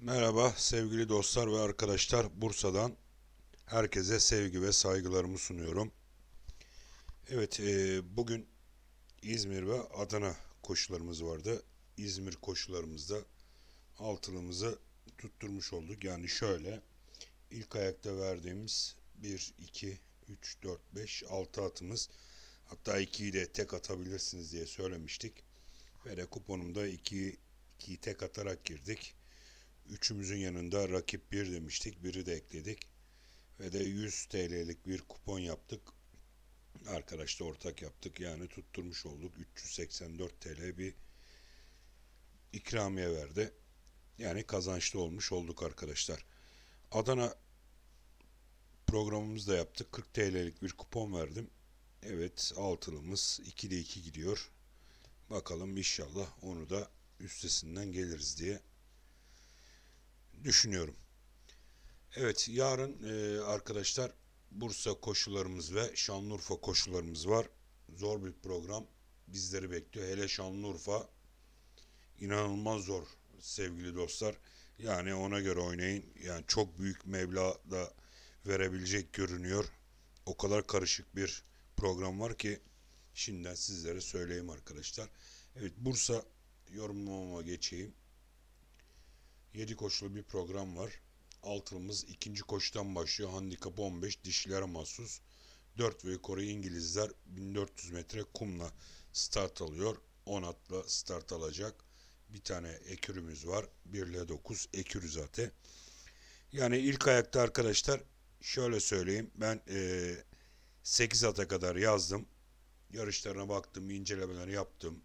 Merhaba sevgili dostlar ve arkadaşlar. Bursa'dan herkese sevgi ve saygılarımı sunuyorum. Evet e, bugün İzmir ve Adana koşularımız vardı. İzmir koşularımızda altılımızı tutturmuş olduk. Yani şöyle ilk ayakta verdiğimiz 1, 2, 3, 4, 5, 6 atımız hatta 2'yi de tek atabilirsiniz diye söylemiştik. Ve de kuponumda 2'yi tek atarak girdik. Üçümüzün yanında rakip bir demiştik. Biri de ekledik. Ve de 100 TL'lik bir kupon yaptık. Arkadaşla ortak yaptık. Yani tutturmuş olduk. 384 TL bir ikramiye verdi. Yani kazançlı olmuş olduk arkadaşlar. Adana programımızı da yaptık. 40 TL'lik bir kupon verdim. Evet altılımız 2'de 2 gidiyor. Bakalım inşallah onu da üstesinden geliriz diye düşünüyorum. Evet yarın e, arkadaşlar Bursa koşularımız ve Şanlıurfa koşularımız var. Zor bir program bizleri bekliyor. Hele Şanlıurfa inanılmaz zor sevgili dostlar. Yani ona göre oynayın. Yani çok büyük meblağ da verebilecek görünüyor. O kadar karışık bir program var ki şimdiden sizlere söyleyeyim arkadaşlar. Evet Bursa yorumlamama geçeyim. 7 koşulu bir program var. Altılımız ikinci koştan başlıyor. Handikap 15 dişiler mahsus. 4 ve yukarı İngilizler 1400 metre kumla start alıyor. 10 atla start alacak. Bir tane ekürümüz var. 1 ile 9 ekürü zaten. Yani ilk ayakta arkadaşlar şöyle söyleyeyim. Ben e, 8 ata kadar yazdım. Yarışlarına baktım, incelemeler yaptım.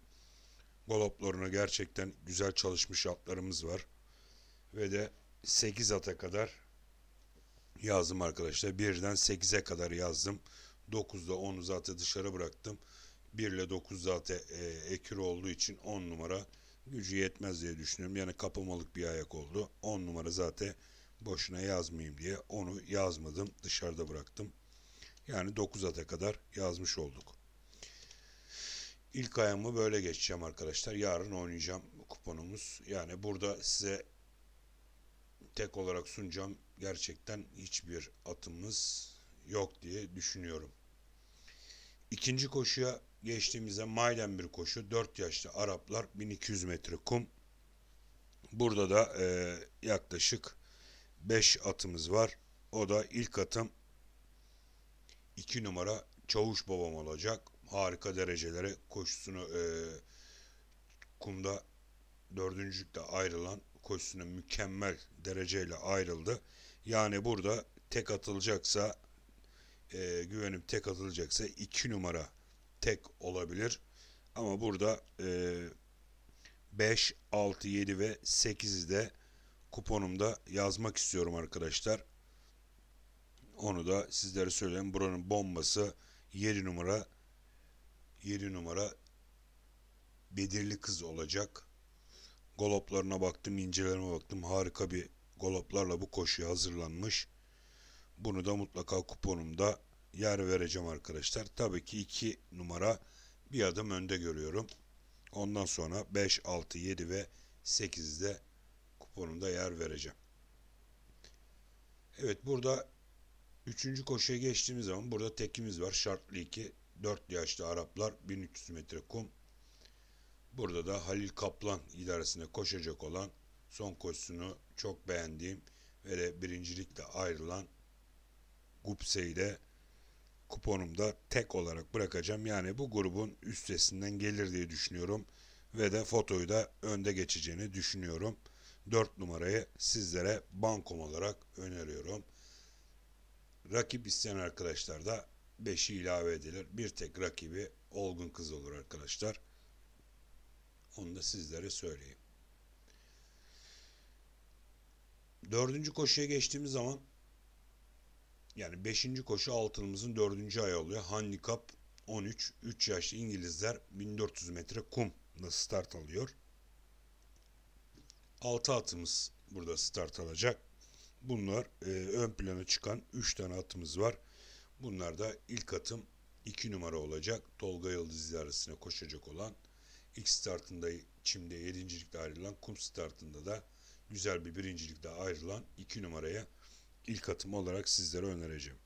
Goloplarına gerçekten güzel çalışmış atlarımız var ve de 8 ata kadar yazdım arkadaşlar. 1'den 8'e kadar yazdım. 9'da 10'u zaten dışarı bıraktım. 1 ile 9 zaten e, ekür olduğu için 10 numara gücü yetmez diye düşünüyorum. Yani kapamalık bir ayak oldu. 10 numara zaten boşuna yazmayayım diye onu yazmadım. Dışarıda bıraktım. Yani 9 ata kadar yazmış olduk. İlk ayamı böyle geçeceğim arkadaşlar. Yarın oynayacağım kuponumuz. Yani burada size tek olarak sunacağım gerçekten hiçbir atımız yok diye düşünüyorum. İkinci koşuya geçtiğimizde maylen bir koşu 4 yaşlı Araplar 1200 metre kum. Burada da e, yaklaşık 5 atımız var. O da ilk atım 2 numara Çavuş Babam olacak. Harika derecelere koşusunu e, kumda dördüncülükte ayrılan koşusuna mükemmel dereceyle ayrıldı. Yani burada tek atılacaksa e, güvenim tek atılacaksa 2 numara tek olabilir. Ama burada e, 5, 6, 7 ve 8'i de kuponumda yazmak istiyorum arkadaşlar. Onu da sizlere söyleyeyim. Buranın bombası 7 numara 7 numara Bedirli kız olacak. Goloplarına baktım, incelerine baktım. Harika bir goloplarla bu koşuya hazırlanmış. Bunu da mutlaka kuponumda yer vereceğim arkadaşlar. Tabii ki 2 numara bir adım önde görüyorum. Ondan sonra 5, 6, 7 ve 8'de kuponumda yer vereceğim. Evet burada 3. koşuya geçtiğimiz zaman burada tekimiz var. Şartlı 2, 4 yaşlı Araplar 1300 metre kum Burada da Halil Kaplan idaresine koşacak olan son koşusunu çok beğendiğim ve de birincilikle ayrılan Gupse'yi de kuponumda tek olarak bırakacağım. Yani bu grubun üstesinden gelir diye düşünüyorum ve de fotoyu da önde geçeceğini düşünüyorum. 4 numarayı sizlere bankom olarak öneriyorum. Rakip isteyen arkadaşlar da 5'i ilave edilir. Bir tek rakibi Olgun Kız olur arkadaşlar. Onu da sizlere söyleyeyim. Dördüncü koşuya geçtiğimiz zaman yani beşinci koşu altınımızın dördüncü ayı oluyor. Handikap 13. 3 yaşlı İngilizler 1400 metre kumla start alıyor. 6 atımız burada start alacak. Bunlar e, ön plana çıkan 3 tane atımız var. Bunlar da ilk atım 2 numara olacak. Tolga Yıldız idaresine koşacak olan ilk startında çimde yedincilikte ayrılan kum startında da güzel bir birincilikte ayrılan iki numaraya ilk atım olarak sizlere önereceğim.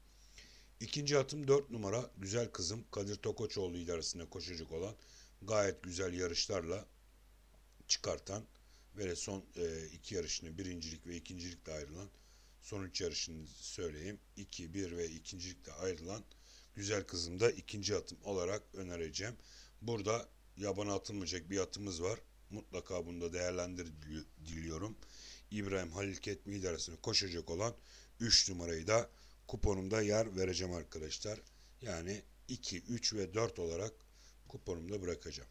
İkinci atım 4 numara güzel kızım Kadir Tokoçoğlu idaresinde koşacak olan gayet güzel yarışlarla çıkartan ve son e, iki yarışını birincilik ve ikincilikte ayrılan son üç yarışını söyleyeyim. 2, 1 ve ikincilikte ayrılan güzel kızım da ikinci atım olarak önereceğim. Burada Yabana atılmayacak bir atımız var. Mutlaka bunu da değerlendir diliyorum. İbrahim Halil Ketmi idaresine koşacak olan 3 numarayı da kuponumda yer vereceğim arkadaşlar. Yani 2, 3 ve 4 olarak kuponumda bırakacağım.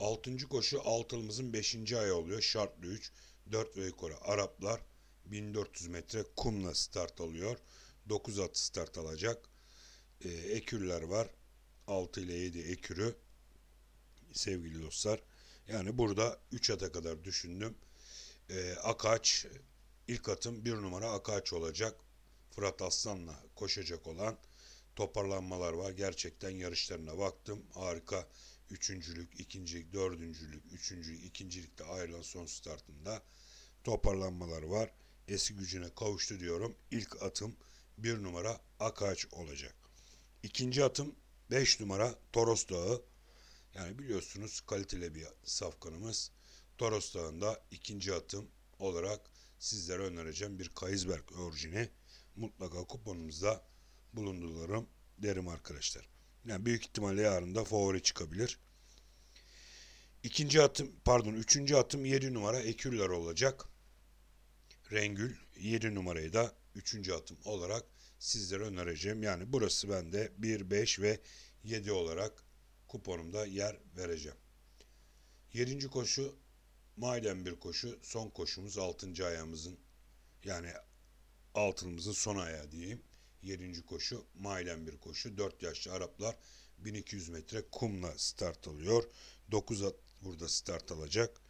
Altıncı koşu altılımızın beşinci ayı oluyor. Şartlı 3, 4 ve yukarı Araplar 1400 metre kumla start alıyor. 9 at start alacak. E, ekürler var. 6 ile 7 ekürü sevgili dostlar. Yani burada 3 ata kadar düşündüm. E, Akaç ilk atım 1 numara Akaç olacak. Fırat Aslan'la koşacak olan toparlanmalar var. Gerçekten yarışlarına baktım. Harika. Üçüncülük, ikincilik, dördüncülük, üçüncülük, ikincilikte ayrılan son startında toparlanmalar var. Eski gücüne kavuştu diyorum. İlk atım bir numara Akaç olacak. İkinci atım beş numara Toros Dağı. Yani biliyorsunuz kaliteli bir safkanımız. Toros Dağı'nda ikinci atım olarak sizlere önereceğim bir Kaisberg orijini mutlaka kuponumuzda bulundururum derim arkadaşlar. Yani büyük ihtimalle yarın da favori çıkabilir. İkinci atım pardon üçüncü atım 7 numara Eküller olacak. Rengül 7 numarayı da üçüncü atım olarak sizlere önereceğim. Yani burası bende 1, 5 ve 7 olarak kuponumda yer vereceğim. Yedinci koşu maiden bir koşu. Son koşumuz altıncı ayağımızın yani altımızın son ayağı diyeyim. Yedinci koşu maiden bir koşu. Dört yaşlı Araplar 1200 metre kumla start alıyor. 9 at burada start alacak.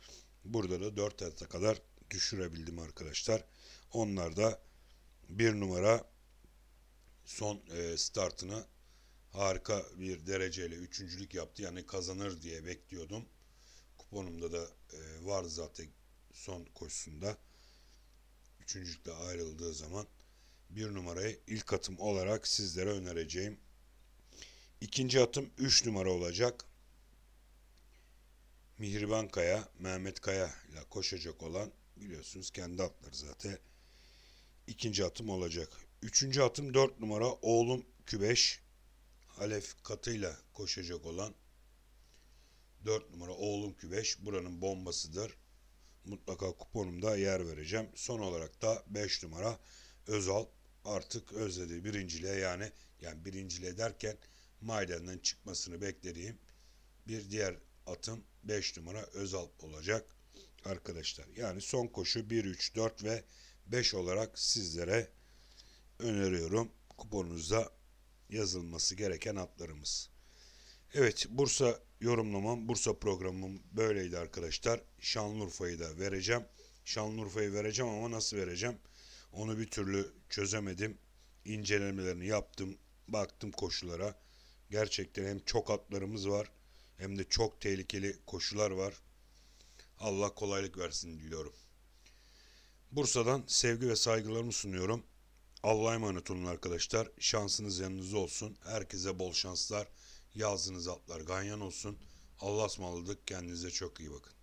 Burada da 4 ata kadar düşürebildim arkadaşlar. Onlar da bir numara son e, startını harika bir dereceyle üçüncülük yaptı. Yani kazanır diye bekliyordum. Kuponumda da e, vardı zaten son koşusunda. Üçüncülükle ayrıldığı zaman bir numarayı ilk atım olarak sizlere önereceğim. İkinci atım 3 numara olacak. Mihriban Kaya, Mehmet Kaya ile koşacak olan biliyorsunuz kendi atları zaten. İkinci atım olacak. Üçüncü atım 4 numara oğlum Kübeş. Halef katıyla koşacak olan 4 numara oğlum kübeş buranın bombasıdır. Mutlaka kuponumda yer vereceğim. Son olarak da 5 numara Özal artık özlediği birinciliğe yani yani birinciliğe derken Maydan'dan çıkmasını beklediğim bir diğer atım 5 numara Özal olacak arkadaşlar. Yani son koşu 1, 3, 4 ve 5 olarak sizlere öneriyorum. Kuponunuzda yazılması gereken atlarımız. Evet Bursa yorumlamam, Bursa programım böyleydi arkadaşlar. Şanlıurfa'yı da vereceğim. Şanlıurfa'yı vereceğim ama nasıl vereceğim onu bir türlü çözemedim. İncelemelerini yaptım, baktım koşulara. Gerçekten hem çok atlarımız var hem de çok tehlikeli koşular var. Allah kolaylık versin diliyorum. Bursa'dan sevgi ve saygılarımı sunuyorum. Allah'a emanet olun arkadaşlar. Şansınız yanınızda olsun. Herkese bol şanslar. Yazdığınız atlar ganyan olsun. Allah'a ısmarladık. Kendinize çok iyi bakın.